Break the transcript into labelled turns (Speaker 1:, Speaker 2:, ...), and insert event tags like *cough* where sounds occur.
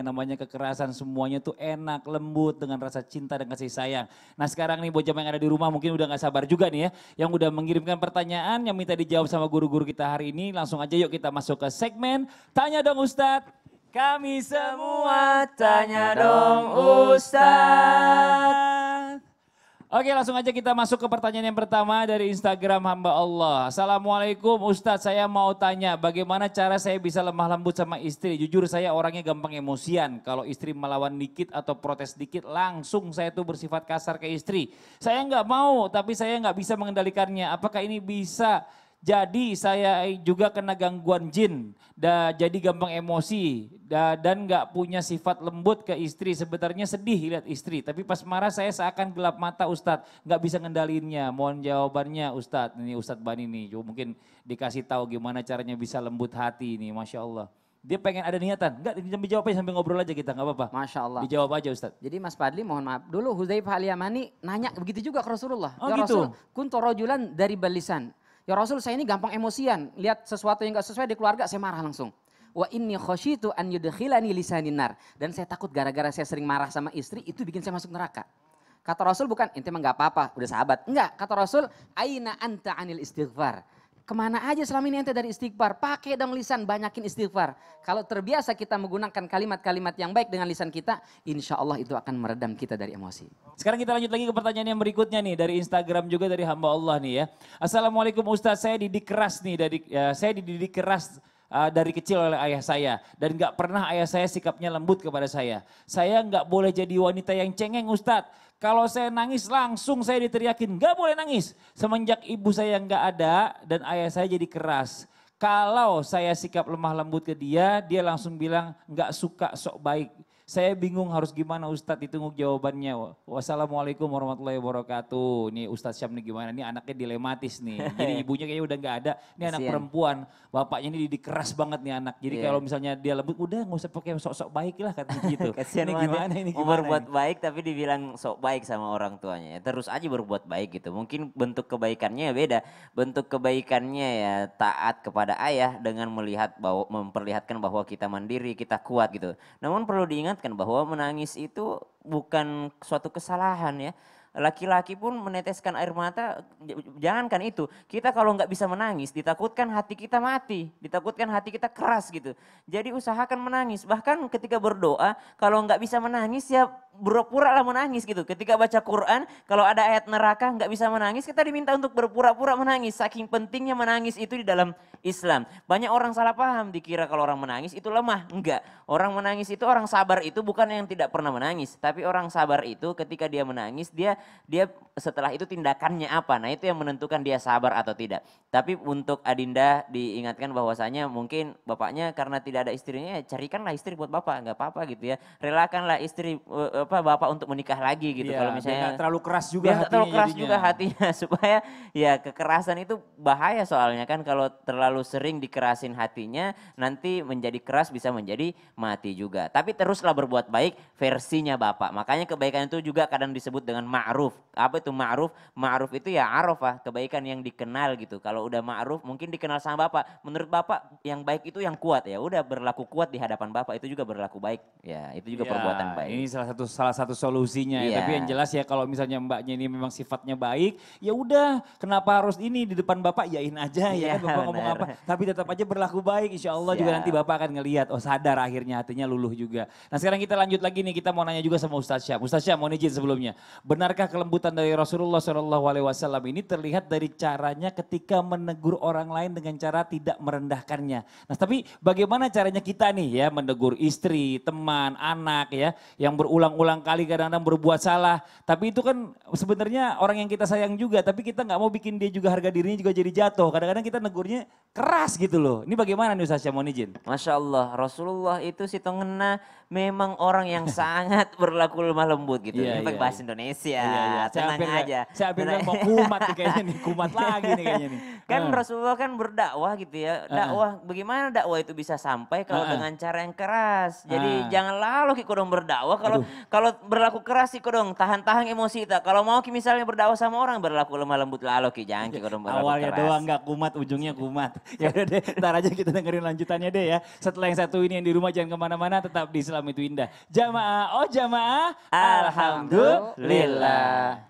Speaker 1: yang namanya kekerasan semuanya tuh enak, lembut dengan rasa cinta dan kasih sayang. Nah sekarang nih buat bocah yang ada di rumah mungkin udah gak sabar juga nih ya, yang udah mengirimkan pertanyaan yang minta dijawab sama guru-guru kita hari ini, langsung aja yuk kita masuk ke segmen Tanya Dong Ustadz. Kami semua tanya dong Ustadz. Oke langsung aja kita masuk ke pertanyaan yang pertama dari Instagram hamba Allah. Assalamualaikum Ustadz saya mau tanya bagaimana cara saya bisa lemah lembut sama istri. Jujur saya orangnya gampang emosian. Kalau istri melawan dikit atau protes dikit langsung saya tuh bersifat kasar ke istri. Saya nggak mau tapi saya nggak bisa mengendalikannya. Apakah ini bisa jadi saya juga kena gangguan jin, da, jadi gampang emosi da, dan gak punya sifat lembut ke istri. Sebenarnya sedih lihat istri, tapi pas marah saya seakan gelap mata Ustadz, gak bisa ngendalinnya. Mohon jawabannya Ustadz, ini Ustadz Bani nih, mungkin dikasih tahu gimana caranya bisa lembut hati ini, Masya Allah. Dia pengen ada niatan, nggak dijawab aja sambil ngobrol aja kita, nggak apa-apa. Masya Allah. Dijawab aja Ustaz. Jadi Mas Padli mohon maaf, dulu Hudzaifah Aliyamani nanya begitu juga ke Rasulullah. Oh, ya gitu? Rasul, kunto dari balisan Ya Rasul saya ini gampang emosian. Lihat sesuatu yang gak sesuai di keluarga saya marah langsung. Wa inni khosyitu an yudkhilani lisaninar. Dan saya takut gara-gara saya sering marah sama istri itu bikin saya masuk neraka. Kata Rasul bukan, ente emang gak apa-apa, udah sahabat. Enggak, kata Rasul, aina anta anil istighfar. Kemana aja selama ini ente dari istighfar? Pakai dong lisan, banyakin istighfar. Kalau terbiasa kita menggunakan kalimat-kalimat yang baik dengan lisan kita, insya Allah itu akan meredam kita dari emosi. Sekarang kita lanjut lagi ke pertanyaan yang berikutnya nih, dari Instagram juga dari hamba Allah nih ya. Assalamualaikum Ustaz, saya didik keras nih, dari, ya, saya dididik keras Eh, dari kecil oleh ayah saya. Dan nggak pernah ayah saya sikapnya lembut kepada saya. Saya nggak boleh jadi wanita yang cengeng Ustadz. Kalau saya nangis langsung saya diteriakin, nggak boleh nangis. Semenjak ibu saya nggak ada dan ayah saya jadi keras. Kalau saya sikap lemah lembut ke dia, dia langsung bilang nggak suka sok baik. Saya bingung harus gimana Ustadz ditunggu jawabannya. Wassalamualaikum warahmatullahi wabarakatuh. Ini Ustadz Syam nih gimana? Ini anaknya dilematis nih. *laughs* Jadi ibunya kayaknya udah nggak ada. Ini anak Sian. perempuan. Bapaknya ini didik keras banget nih anak. Jadi yeah. kalau misalnya dia lembut, udah nggak usah pakai sok-sok baik lah
Speaker 2: kata gitu. *laughs* Kasian ini ya. gimana ini gimana? Berbuat ini? baik tapi dibilang sok baik sama orang tuanya. Ya. Terus aja berbuat baik gitu. Mungkin bentuk kebaikannya ya beda. Bentuk kebaikannya ya taat kepada ayah dengan melihat bahwa memperlihatkan bahwa kita mandiri, kita kuat gitu. Namun perlu diingat mengingatkan bahwa menangis itu bukan suatu kesalahan ya. Laki-laki pun meneteskan air mata, jangankan itu. Kita kalau nggak bisa menangis, ditakutkan hati kita mati, ditakutkan hati kita keras gitu. Jadi usahakan menangis. Bahkan ketika berdoa, kalau nggak bisa menangis ya berpura-pura lah menangis gitu. Ketika baca Quran, kalau ada ayat neraka nggak bisa menangis, kita diminta untuk berpura-pura menangis. Saking pentingnya menangis itu di dalam Islam. Banyak orang salah paham, dikira kalau orang menangis itu lemah. Enggak, orang menangis itu orang sabar itu bukan yang tidak pernah menangis, tapi orang sabar itu ketika dia menangis dia dia setelah itu tindakannya apa. Nah itu yang menentukan dia sabar atau tidak. Tapi untuk Adinda diingatkan bahwasanya mungkin bapaknya karena tidak ada istrinya, ya carikanlah istri buat bapak, nggak apa-apa gitu ya. Relakanlah istri uh, apa bapak untuk menikah lagi gitu. Ya, kalau misalnya terlalu keras juga hatinya. terlalu keras jadinya. juga hatinya *laughs* supaya ya kekerasan itu bahaya soalnya kan kalau terlalu sering dikerasin hatinya nanti menjadi keras bisa menjadi mati juga. Tapi teruslah berbuat baik versinya bapak. Makanya kebaikan itu juga kadang disebut dengan ma'ruf. Apa itu ma'ruf? Ma'ruf itu ya arafah, kebaikan yang dikenal gitu. Kalau udah ma'ruf mungkin dikenal sama bapak. Menurut bapak yang baik itu yang kuat ya. Udah berlaku kuat di hadapan bapak itu juga berlaku baik.
Speaker 1: Ya, itu juga ya, perbuatan baik. Ini salah satu salah satu solusinya ya. Iya. Tapi yang jelas ya kalau misalnya
Speaker 2: mbaknya ini memang
Speaker 1: sifatnya baik, ya udah kenapa harus ini di depan bapak yain aja ya, yeah, kan bapak bener. ngomong apa. Tapi tetap aja berlaku baik insya Allah yeah. juga iya. nanti bapak akan ngelihat oh sadar akhirnya hatinya luluh juga. Nah sekarang kita lanjut lagi nih kita mau nanya juga sama Ustaz Syah. Ustaz Syah mohon izin sebelumnya. Benarkah kelembutan dari Rasulullah Shallallahu Alaihi Wasallam ini terlihat dari caranya ketika menegur orang lain dengan cara tidak merendahkannya. Nah tapi bagaimana caranya kita nih ya menegur istri, teman, anak ya yang berulang berulang kali kadang-kadang berbuat salah. Tapi itu kan sebenarnya orang yang kita sayang juga. Tapi kita nggak mau bikin dia juga harga dirinya juga jadi jatuh. Kadang-kadang kita negurnya
Speaker 2: keras gitu loh. Ini bagaimana nih Ustaz mau izin? Masya Allah, Rasulullah itu si tongena memang orang yang *laughs* sangat berlaku lemah lembut gitu. Yeah, ini yeah, bahasa yeah. Indonesia, yeah, yeah. tenang saya aja. Saya hampir mau kumat nih kayaknya nih, *laughs* kumat lagi nih kayaknya nih. Kan uh. Rasulullah kan berdakwah gitu ya. Ah, ah. Dakwah, bagaimana dakwah itu bisa sampai kalau uh. dengan cara yang keras. Jadi uh. jangan lalu kita berdakwah kalau kalau berlaku keras sih kodong, tahan-tahan emosi kita. Kalau mau ki misalnya berdakwah sama orang berlaku lemah lembut lah ki jangan ki kodong berlaku Awalnya keras. doang
Speaker 1: nggak kumat, ujungnya kumat. *laughs* ya udah deh, ntar aja kita dengerin lanjutannya deh ya. Setelah yang satu ini yang di rumah jangan kemana-mana, tetap di Islam itu indah. Jamaah, oh jamaah, alhamdulillah. alhamdulillah.